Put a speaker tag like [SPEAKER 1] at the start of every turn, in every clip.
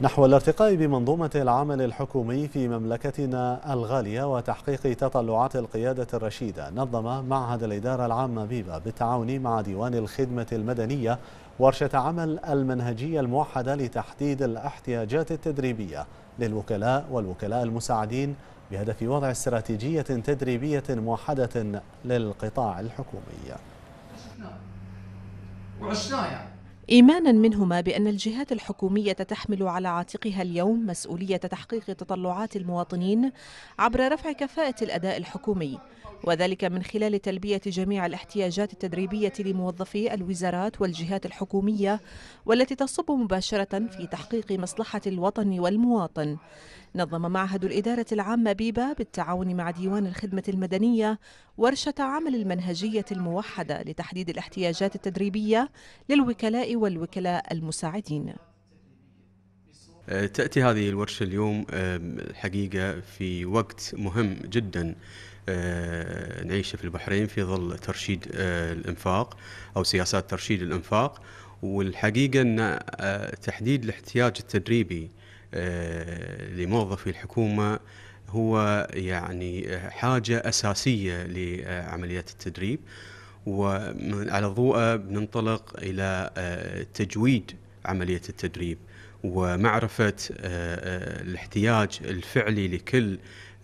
[SPEAKER 1] نحو الارتقاء بمنظومة العمل الحكومي في مملكتنا الغالية وتحقيق تطلعات القيادة الرشيدة نظم معهد الإدارة العامة بيبا بالتعاون مع ديوان الخدمة المدنية ورشة عمل المنهجية الموحدة لتحديد الاحتياجات التدريبية للوكلاء والوكلاء المساعدين بهدف وضع استراتيجية تدريبية موحدة للقطاع الحكومي يعني.
[SPEAKER 2] إيمانا منهما بأن الجهات الحكومية تحمل على عاتقها اليوم مسؤولية تحقيق تطلعات المواطنين عبر رفع كفاءة الأداء الحكومي وذلك من خلال تلبية جميع الاحتياجات التدريبية لموظفي الوزارات والجهات الحكومية والتي تصب مباشرة في تحقيق مصلحة الوطن والمواطن نظم معهد الإدارة العامة بيبا بالتعاون مع ديوان الخدمة المدنية ورشة عمل المنهجية الموحدة لتحديد الاحتياجات التدريبية للوكلاء والوكلاء المساعدين
[SPEAKER 1] آه، تأتي هذه الورشة اليوم الحقيقة آه، في وقت مهم جدا آه، نعيشه في البحرين في ظل ترشيد الإنفاق أو سياسات ترشيد الإنفاق والحقيقة أن تحديد الاحتياج التدريبي لموظفي الحكومة هو يعني حاجة أساسية لعمليات التدريب وعلى ضوءه بننطلق إلى آه، تجويد عملية التدريب ومعرفة آه، آه، الاحتياج الفعلي لكل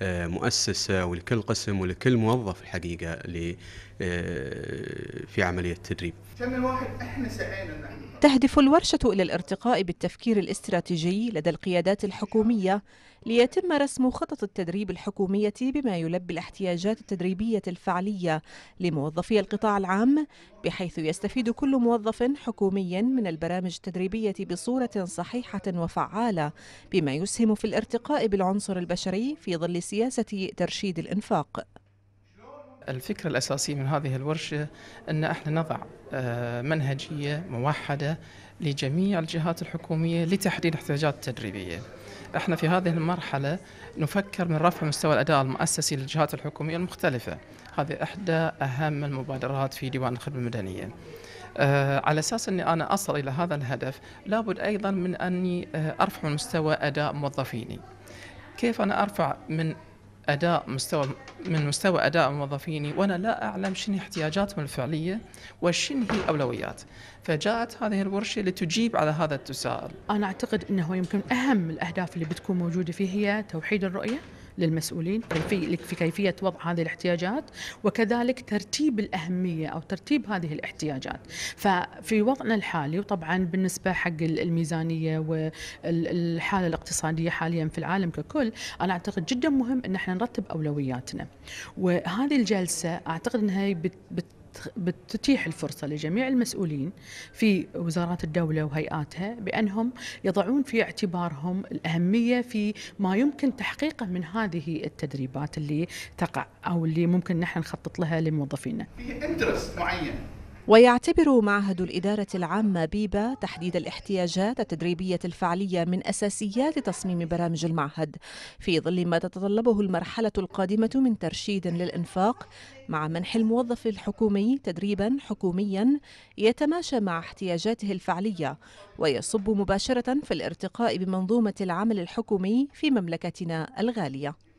[SPEAKER 1] مؤسسة ولكل قسم ولكل موظف الحقيقة في عملية التدريب كم الواحد
[SPEAKER 2] احنا سعينا ان احنا تهدف الورشة إلى الارتقاء بالتفكير الاستراتيجي لدى القيادات الحكومية ليتم رسم خطط التدريب الحكومية بما يلبي الاحتياجات التدريبية الفعلية لموظفي القطاع العام بحيث يستفيد كل موظف حكومي من البرامج التدريبية بصورة صحيحة وفعالة بما يسهم في الارتقاء بالعنصر البشري في ظل سياسة ترشيد الإنفاق
[SPEAKER 3] الفكرة الأساسية من هذه الورشة أن احنا نضع آه، منهجية موحدة لجميع الجهات الحكومية لتحديد احتياجات تدريبية احنا في هذه المرحلة نفكر من رفع مستوى الأداء المؤسسي للجهات الحكومية المختلفة هذه إحدى أهم المبادرات في ديوان الخدمة المدنية آه، على اساس اني انا اصل الى هذا الهدف لابد ايضا من اني آه، ارفع من مستوى اداء موظفيني كيف انا ارفع من اداء مستوى من مستوى اداء موظفيني وانا لا اعلم شنو احتياجاتهم الفعليه وشنو هي الاولويات فجاءت هذه الورشه لتجيب على هذا التساؤل
[SPEAKER 4] انا اعتقد انه يمكن اهم الاهداف اللي بتكون موجوده فيه هي توحيد الرؤيه للمسؤولين في في كيفيه وضع هذه الاحتياجات وكذلك ترتيب الاهميه او ترتيب هذه الاحتياجات ففي وضعنا الحالي وطبعا بالنسبه حق الميزانيه والحاله الاقتصاديه حاليا في العالم ككل انا اعتقد جدا مهم ان احنا نرتب اولوياتنا وهذه الجلسه اعتقد انها بت بتتيح الفرصة لجميع المسؤولين في وزارات الدولة وهيئاتها بأنهم يضعون في اعتبارهم الأهمية في ما يمكن تحقيقه من هذه التدريبات اللي تقع أو اللي ممكن نحن نخطط لها لموظفينا في معين ويعتبر معهد
[SPEAKER 2] الإدارة العامة بيبا تحديد الاحتياجات التدريبية الفعلية من أساسيات تصميم برامج المعهد في ظل ما تتطلبه المرحلة القادمة من ترشيد للإنفاق مع منح الموظف الحكومي تدريبا حكوميا يتماشى مع احتياجاته الفعلية ويصب مباشرة في الارتقاء بمنظومة العمل
[SPEAKER 4] الحكومي في مملكتنا الغالية